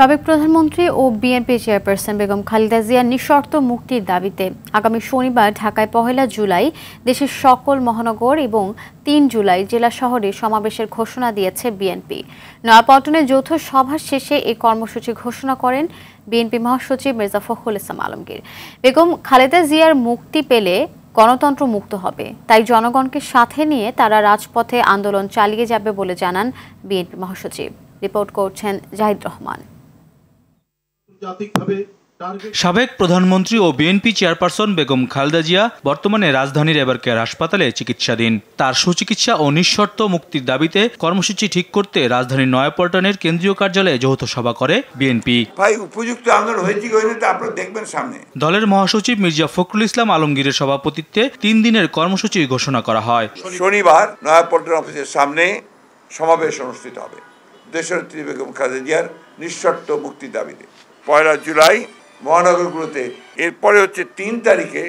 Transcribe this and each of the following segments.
সাবেক প্রধানমন্ত্রী ও বিএনপি চেয়ারপারসন বেগম খালেদা জিয়ার নিঃশর্ত মুক্তির দাবিতে আগামী শনিবার ঢাকায় পহেলা জুলাই দেশের সকল মহানগর এবং তিন জুলাই জেলা শহরে সমাবেশের ঘোষণা দিয়েছে বিএনপি নয়াপল্টনে যৌথ সভা শেষে এই কর্মসূচি ঘোষণা করেন বিএনপি মহাসচিব মির্জা ফখরুল ইসলাম আলমগীর বেগম খালেদা জিয়ার মুক্তি পেলে গণতন্ত্র মুক্ত হবে তাই জনগণকে সাথে নিয়ে তারা রাজপথে আন্দোলন চালিয়ে যাবে বলে জানান বিএনপি মহাসচিব রিপোর্ট করছেন জাহিদ রহমান সাবেক প্রধানমন্ত্রী ও বিএনপি চেয়ারপারসন বেগম খালেদা জিয়া বর্তমানে রাজধানীর এবার কেয়ার হাসপাতালে চিকিৎসাধীন তার সুচিকিৎসা ও নিঃশর্ত মুক্তির দাবিতে কর্মসূচি ঠিক করতে রাজধানীর নয়াপল্টনের কেন্দ্রীয় কার্যালয়ে যৌথ সভা করে বিএনপি উপযুক্ত দেখবেন সামনে দলের মহাসচিব মির্জা ফখরুল ইসলাম আলমগীরের সভাপতিত্বে তিন দিনের কর্মসূচি ঘোষণা করা হয় শনিবার নয়াপল্টন অফিসের সামনে সমাবেশ অনুষ্ঠিত হবে দেশের বেগম খালেদা জিয়ার নিঃশর্ত মুক্তির দাবিতে পয়লা জুলাই মহানগরগুলোতে এরপরে হচ্ছে তিন তারিখে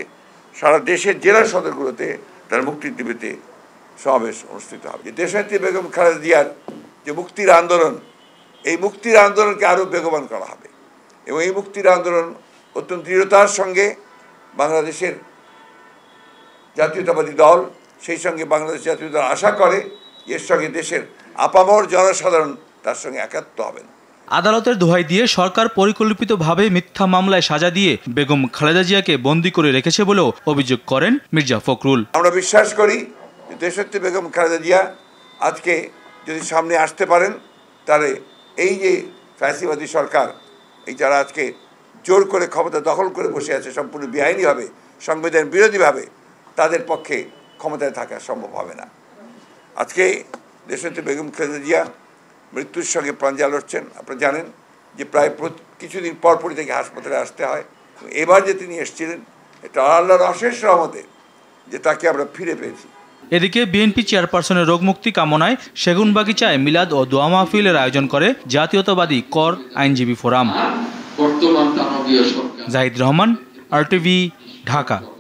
সারা দেশের জেলা সদরগুলোতে তার মুক্তির দিবীতে সমাবেশ অনুষ্ঠিত হবে দেশনেত্রী বেগম খালেদা জিয়ার যে মুক্তির আন্দোলন এই মুক্তির আন্দোলনকে আরও বেগবান করা হবে এবং এই মুক্তির আন্দোলন অত্যন্ত দৃঢ়তার সঙ্গে বাংলাদেশের জাতীয়তাবাদী দল সেই সঙ্গে বাংলাদেশ জাতীয় দল আশা করে এর সঙ্গে দেশের আপামর জনসাধারণ তার সঙ্গে একাত্ম হবেন আদালতের দোহাই দিয়ে সরকার পরিকল্পিতভাবে মিথ্যা মামলায় সাজা দিয়ে বেগম খালেদা জিয়াকে বন্দি করে রেখেছে বলেও অভিযোগ করেন মির্জা ফখরুল আমরা বিশ্বাস করি দেশত্রী বেগম খালেদা জিয়া আজকে যদি সামনে আসতে পারেন তাহলে এই যে ফ্যাসিবাদী সরকার এই যারা আজকে জোর করে ক্ষমতা দখল করে বসে আছে সম্পূর্ণ বেআইনিভাবে সংবিধান বিরোধীভাবে তাদের পক্ষে ক্ষমতায় থাকা সম্ভব হবে না আজকে দেশত্রী বেগম খালেদা জিয়া মৃত্যুর সঙ্গে পাঞ্জা লড়ছেন আপনারা জানেন যে প্রায় কিছুদিন পরপরই থেকে হাসপাতালে আসতে হয় এবার যে তিনি এসেছিলেন এটা আল্লাহর অশেষ রহমতে যে তাকে আমরা ফিরে পেয়েছি এদিকে বিএনপি চেয়ারপারসনের রোগমুক্তি কামনায় সেগুনবাগিচায় মিলাদ ও দোয়া মাহফিলের আয়োজন করে জাতীয়তাবাদী কর আইনজীবী ফোরাম জাহিদ রহমান আর টিভি ঢাকা